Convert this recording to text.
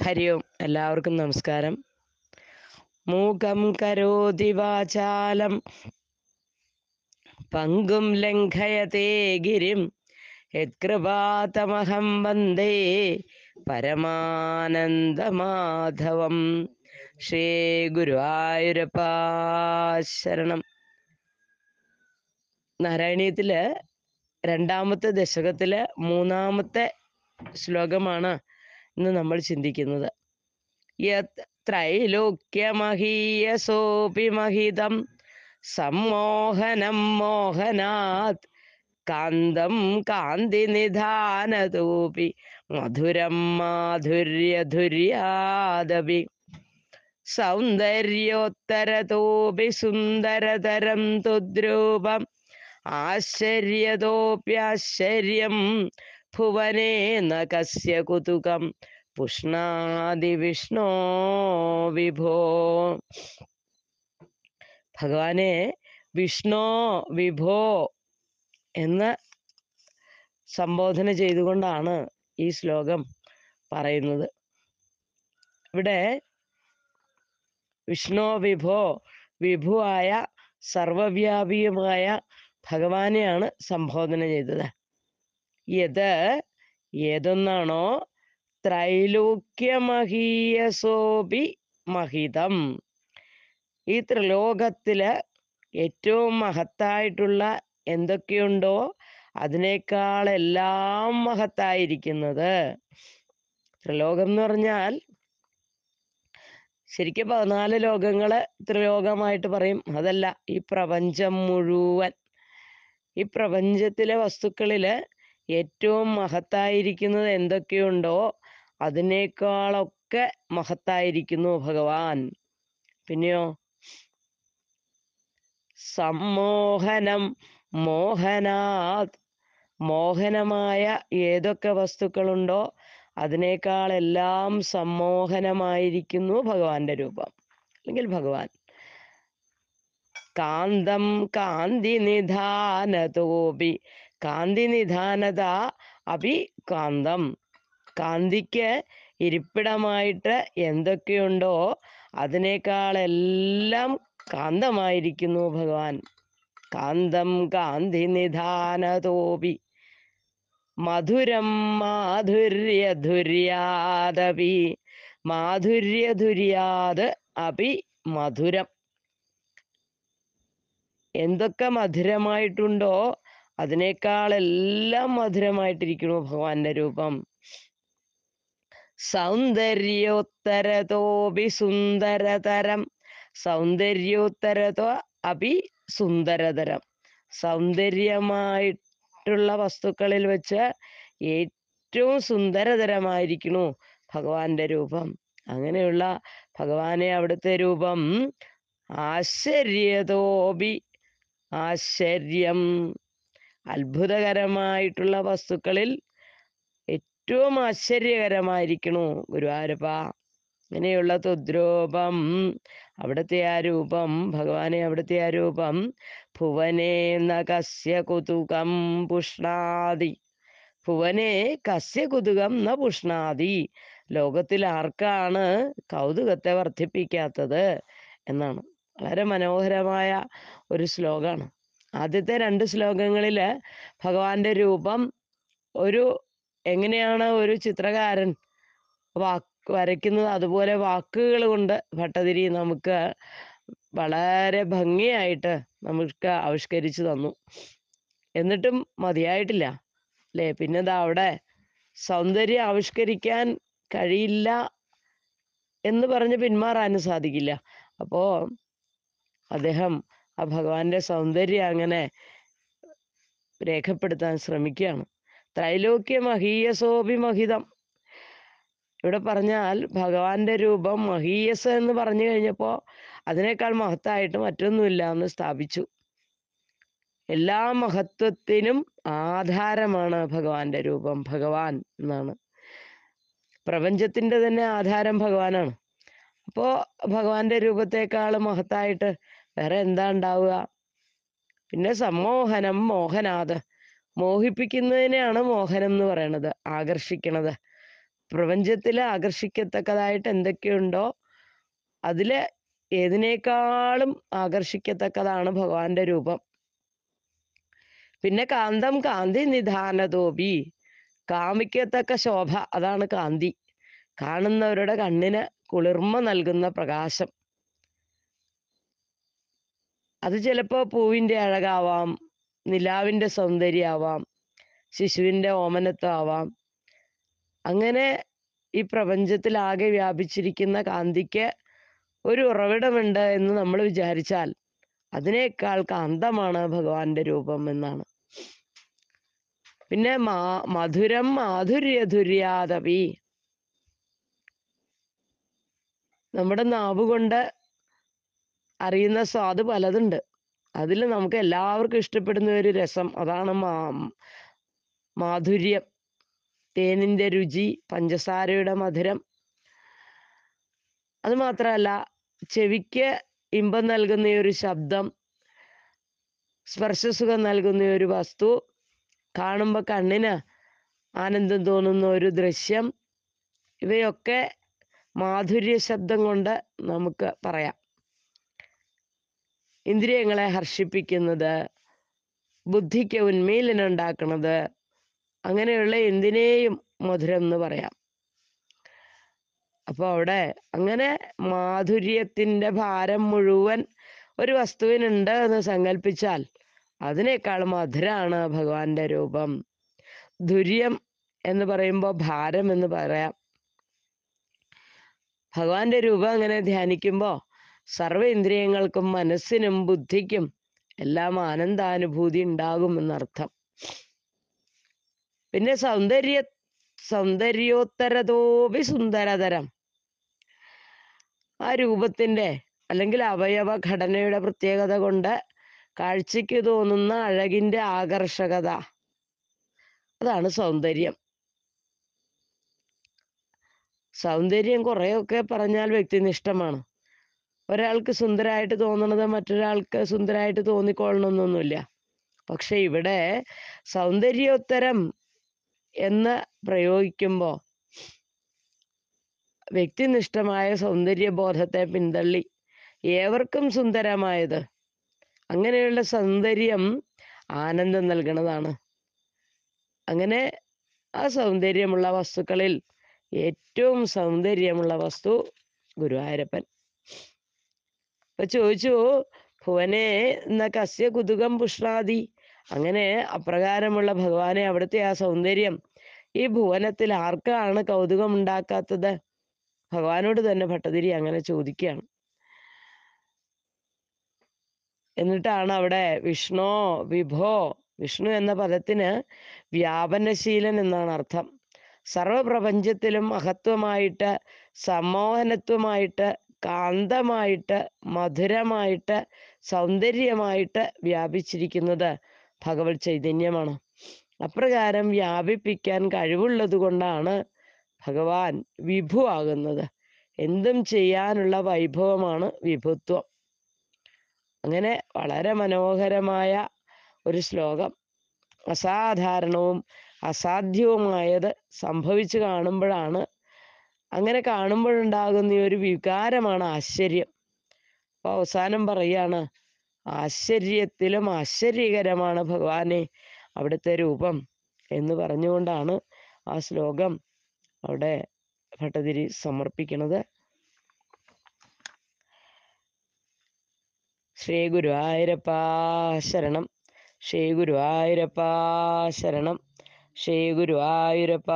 ഹരി ഓം എല്ലാവർക്കും നമസ്കാരം മൂകം കരോതി വാചാലം പങ്കും ലംഘയതേ ഗിരിം യത്കൃപാതമഹം വന്ദേ പരമാനന്ദമാധവം ശ്രീ ഗുരുവായൂരപ്പാശരണം നാരായണീയത്തില് രണ്ടാമത്തെ ദശകത്തിലെ മൂന്നാമത്തെ ശ്ലോകമാണ് എന്ന് നമ്മൾ ചിന്തിക്കുന്നത് ത്രൈലോക്യമഹീയ സമ്മോഹനം മോഹനാത് കാന്തം കാന്തി നിധാനതോപി മധുരം മാധുര്യധുര്യാദപി സൗന്ദര്യോത്തരതോപി സുന്ദരതരം തുദ്രൂപം ആശ്ചര്യതോപ്യാശ്ചര്യം ഭുവനേന കസ്യ കുതുകം പുഷ്ണാദി വിഷ്ണോ വിഭോ ഭഗവാനെ വിഷ്ണോ വിഭോ എന്ന് സംബോധന ചെയ്തുകൊണ്ടാണ് ഈ ശ്ലോകം പറയുന്നത് ഇവിടെ വിഷ്ണോ വിഭോ വിഭുവായ സർവവ്യാപിയുമായ ഭഗവാനെയാണ് സംബോധന ചെയ്തത് യത് ഏതെന്നാണോ ത്രൈലോക്യമഹീയസോപി മഹിതം ഈ ത്രിലോകത്തില് ഏറ്റവും മഹത്തായിട്ടുള്ള എന്തൊക്കെയുണ്ടോ അതിനേക്കാൾ എല്ലാം മഹത്തായിരിക്കുന്നത് ത്രിലോകം എന്ന് പറഞ്ഞാൽ ശരിക്കും പതിനാല് ലോകങ്ങള് ത്രിലോകമായിട്ട് പറയും അതല്ല ഈ പ്രപഞ്ചം മുഴുവൻ ഈ പ്രപഞ്ചത്തിലെ വസ്തുക്കളില് ഏറ്റവും മഹത്തായിരിക്കുന്നത് എന്തൊക്കെയുണ്ടോ അതിനേക്കാളൊക്കെ മഹത്തായിരിക്കുന്നു ഭഗവാൻ പിന്നെയോ സമ്മോഹനം മോഹനാത് മോഹനമായ ഏതൊക്കെ വസ്തുക്കളുണ്ടോ അതിനേക്കാളെല്ലാം സമ്മോഹനമായിരിക്കുന്നു ഭഗവാന്റെ രൂപം അല്ലെങ്കിൽ ഭഗവാൻ കാന്തം കാന്തി നിധാനതോപി കാന്തി നിധാനത അഭി കാന്തം കാന്തിക്ക് ഇരിപ്പിടമായിട്ട് എന്തൊക്കെയുണ്ടോ അതിനേക്കാളെല്ലാം കാന്തമായിരിക്കുന്നു ഭഗവാൻ കാന്തം കാന്തി നിധാനതോപി മധുരം മാധുര്യധുര്യാദപി മാധുര്യധുര്യാത് അപി മധുരം എന്തൊക്കെ മധുരമായിട്ടുണ്ടോ അതിനേക്കാൾ എല്ലാം മധുരമായിട്ടിരിക്കുന്നു ഭഗവാന്റെ രൂപം സൗന്ദര്യോത്തരതോപി സുന്ദരതരം സൗന്ദര്യോത്തരതോ അഭി സുന്ദരതരം സൗന്ദര്യമായിട്ടുള്ള വസ്തുക്കളിൽ വെച്ച് ഏറ്റവും സുന്ദരതരമായിരിക്കുന്നു ഭഗവാന്റെ രൂപം അങ്ങനെയുള്ള ഭഗവാനെ അവിടുത്തെ രൂപം ആശ്ചര്യതോപി ആശ്ചര്യം അത്ഭുതകരമായിട്ടുള്ള വസ്തുക്കളിൽ ഏറ്റവും ആശ്ചര്യകരമായിരിക്കണു ഗുരുവായൂരപ്പ അങ്ങനെയുള്ള തുദ്രൂപം അവിടുത്തെ ആ രൂപം ഭഗവാനെ അവിടുത്തെ ആ രൂപം ഭുവനേ നകസ്യ കുതുകം പുഷ്ണാദി ഭുവനെ കസ്യ കുതുകം ന പുഷ്ണാദി ലോകത്തിൽ ആർക്കാണ് കൗതുകത്തെ വർദ്ധിപ്പിക്കാത്തത് എന്നാണ് വളരെ മനോഹരമായ ഒരു ശ്ലോകമാണ് ആദ്യത്തെ രണ്ട് ശ്ലോകങ്ങളിൽ ഭഗവാന്റെ രൂപം ഒരു എങ്ങനെയാണ് ഒരു ചിത്രകാരൻ വാക്ക് വരയ്ക്കുന്നത് അതുപോലെ വാക്കുകൾ കൊണ്ട് ഭട്ടതിരി നമുക്ക് വളരെ ഭംഗിയായിട്ട് നമുക്ക് ആവിഷ്കരിച്ചു തന്നു എന്നിട്ടും മതിയായിട്ടില്ല അല്ലേ പിന്നെ ദാ അവിടെ സൗന്ദര്യം ആവിഷ്കരിക്കാൻ കഴിയില്ല എന്ന് പറഞ്ഞ് പിന്മാറാനും സാധിക്കില്ല അപ്പോൾ അദ്ദേഹം ആ ഭഗവാന്റെ സൗന്ദര്യം അങ്ങനെ രേഖപ്പെടുത്താൻ ശ്രമിക്കുകയാണ് ത്രൈലോക്യ മഹീയസോഭിമഹിതം ഇവിടെ പറഞ്ഞാൽ ഭഗവാന്റെ രൂപം മഹീയസ് എന്ന് പറഞ്ഞു കഴിഞ്ഞപ്പോൾ അതിനേക്കാൾ മഹത്തായിട്ട് മറ്റൊന്നുമില്ല എന്ന് സ്ഥാപിച്ചു എല്ലാ മഹത്വത്തിനും ആധാരമാണ് ഭഗവാന്റെ രൂപം ഭഗവാൻ എന്നാണ് പ്രപഞ്ചത്തിന്റെ തന്നെ ആധാരം ഭഗവാനാണ് അപ്പോൾ ഭഗവാന്റെ രൂപത്തെക്കാൾ മഹത്തായിട്ട് വേറെ എന്താ ഉണ്ടാവുക പിന്നെ സമ്മോഹനം മോഹനാഥ് മോഹിപ്പിക്കുന്നതിനെയാണ് മോഹനം എന്ന് പറയണത് ആകർഷിക്കണത് പ്രപഞ്ചത്തിൽ ആകർഷിക്കത്തക്കതായിട്ട് എന്തൊക്കെയുണ്ടോ അതിലെ ഏതിനേക്കാളും ആകർഷിക്കത്തക്കതാണ് ഭഗവാന്റെ രൂപം പിന്നെ കാന്തം കാന്തി നിധാനതോപി കാമിക്കത്തക്ക ശോഭ അതാണ് കാന്തി കാണുന്നവരുടെ കണ്ണിന് കുളിർമ നൽകുന്ന പ്രകാശം അത് ചിലപ്പോ പൂവിൻ്റെ അഴകാവാം നിലാവിന്റെ സൗന്ദര്യമാവാം ശിശുവിന്റെ ഓമനത്വമാവാം അങ്ങനെ ഈ പ്രപഞ്ചത്തിൽ ആകെ വ്യാപിച്ചിരിക്കുന്ന കാന്തിക്ക് ഒരു ഉറവിടമുണ്ട് എന്ന് നമ്മൾ വിചാരിച്ചാൽ അതിനേക്കാൾ കാന്തമാണ് ഭഗവാന്റെ രൂപം എന്നാണ് പിന്നെ മാ മധുരം മാധുര്യധുര്യാതപി നമ്മുടെ നാവുകൊണ്ട് കൊണ്ട് അറിയുന്ന സ്വാദ് പലതുണ്ട് അതിൽ നമുക്ക് എല്ലാവർക്കും ഇഷ്ടപ്പെടുന്ന ഒരു രസം അതാണ് മാ മാധുര്യം തേനിൻ്റെ രുചി പഞ്ചസാരയുടെ മധുരം അത് മാത്രമല്ല ചെവിക്ക് ഇമ്പം നൽകുന്ന ഒരു ശബ്ദം സ്പർശസുഖം നൽകുന്ന ഒരു വസ്തു കാണുമ്പോൾ കണ്ണിന് ആനന്ദം തോന്നുന്ന ഒരു ദൃശ്യം ഇവയൊക്കെ മാധുര്യ ശബ്ദം കൊണ്ട് നമുക്ക് പറയാം ഇന്ദ്രിയങ്ങളെ ഹർഷിപ്പിക്കുന്നത് ബുദ്ധിക്ക് ഉണ്ടാക്കുന്നത് അങ്ങനെയുള്ള എന്തിനേയും മധുരം എന്ന് പറയാം അപ്പോൾ അവിടെ അങ്ങനെ മാധുര്യത്തിൻ്റെ ഭാരം മുഴുവൻ ഒരു വസ്തുവിനുണ്ട് എന്ന് സങ്കല്പിച്ചാൽ അതിനേക്കാൾ മധുരാണ് ഭഗവാന്റെ രൂപം ദുര്യം എന്ന് പറയുമ്പോൾ ഭാരം എന്ന് പറയാം ഭഗവാന്റെ രൂപം അങ്ങനെ ധ്യാനിക്കുമ്പോൾ സർവേന്ദ്രിയങ്ങൾക്കും മനസ്സിനും ബുദ്ധിക്കും എല്ലാം ആനന്ദാനുഭൂതി ഉണ്ടാകുമെന്നർത്ഥം പിന്നെ സൗന്ദര്യ സൗന്ദര്യോത്തരതോപി സുന്ദരതരം ആ രൂപത്തിൻ്റെ അല്ലെങ്കിൽ അവയവ ഘടനയുടെ പ്രത്യേകത കൊണ്ട് കാഴ്ചയ്ക്ക് തോന്നുന്ന അഴകിൻ്റെ ആകർഷകത അതാണ് സൗന്ദര്യം സൗന്ദര്യം കുറേയൊക്കെ പറഞ്ഞാൽ വ്യക്തിനിഷ്ഠമാണ് ഒരാൾക്ക് സുന്ദരായിട്ട് തോന്നണത് മറ്റൊരാൾക്ക് സുന്ദരായിട്ട് തോന്നിക്കൊള്ളണമെന്നൊന്നുമില്ല പക്ഷെ ഇവിടെ സൗന്ദര്യോത്തരം എന്ന് പ്രയോഗിക്കുമ്പോൾ വ്യക്തിനിഷ്ഠമായ സൗന്ദര്യബോധത്തെ പിന്തള്ളി ഏവർക്കും സുന്ദരമായത് അങ്ങനെയുള്ള സൗന്ദര്യം ആനന്ദം നൽകുന്നതാണ് അങ്ങനെ ആ സൗന്ദര്യമുള്ള വസ്തുക്കളിൽ ഏറ്റവും സൗന്ദര്യമുള്ള വസ്തു ഗുരുവായൂരപ്പൻ അപ്പൊ ചോദിച്ചു ഭുവനെ എന്ന കസ്യ കുതുകം പുഷ്ണാദി അങ്ങനെ അപ്രകാരമുള്ള ഭഗവാനെ അവിടുത്തെ ആ സൗന്ദര്യം ഈ ഭുവനത്തിൽ ആർക്കാണ് കൗതുകം ഉണ്ടാക്കാത്തത് ഭഗവാനോട് തന്നെ ഭട്ടതിരി അങ്ങനെ ചോദിക്കുകയാണ് എന്നിട്ടാണ് അവിടെ വിഷ്ണു വിഭോ വിഷ്ണു എന്ന പദത്തിന് വ്യാപനശീലൻ എന്നാണ് അർത്ഥം സർവപ്രപഞ്ചത്തിലും മഹത്വമായിട്ട് സമോഹനത്വമായിട്ട് കാന്തമായിട്ട് മധുരമായിട്ട് സൗന്ദര്യമായിട്ട് വ്യാപിച്ചിരിക്കുന്നത് ഭഗവത് ചൈതന്യമാണ് അപ്രകാരം വ്യാപിപ്പിക്കാൻ കഴിവുള്ളത് കൊണ്ടാണ് ഭഗവാൻ വിഭു ആകുന്നത് എന്തും ചെയ്യാനുള്ള വൈഭവമാണ് വിഭുത്വം അങ്ങനെ വളരെ മനോഹരമായ ഒരു ശ്ലോകം അസാധാരണവും അസാധ്യവുമായത് സംഭവിച്ചു കാണുമ്പോഴാണ് അങ്ങനെ കാണുമ്പോഴുണ്ടാകുന്ന ഒരു വികാരമാണ് ആശ്ചര്യം അപ്പൊ അവസാനം പറയാണ് ആശ്ചര്യത്തിലും ആശ്ചര്യകരമാണ് ഭഗവാനെ അവിടുത്തെ രൂപം എന്ന് പറഞ്ഞുകൊണ്ടാണ് ആ ശ്ലോകം അവിടെ ഭട്ടതിരി സമർപ്പിക്കുന്നത് ശ്രീ ഗുരുവായൂരപ്പ ശരണം ശ്രീ ഗുരുവായൂരപ്പ ശരണം ശ്രീ ഗുരുവായൂരപ്പാ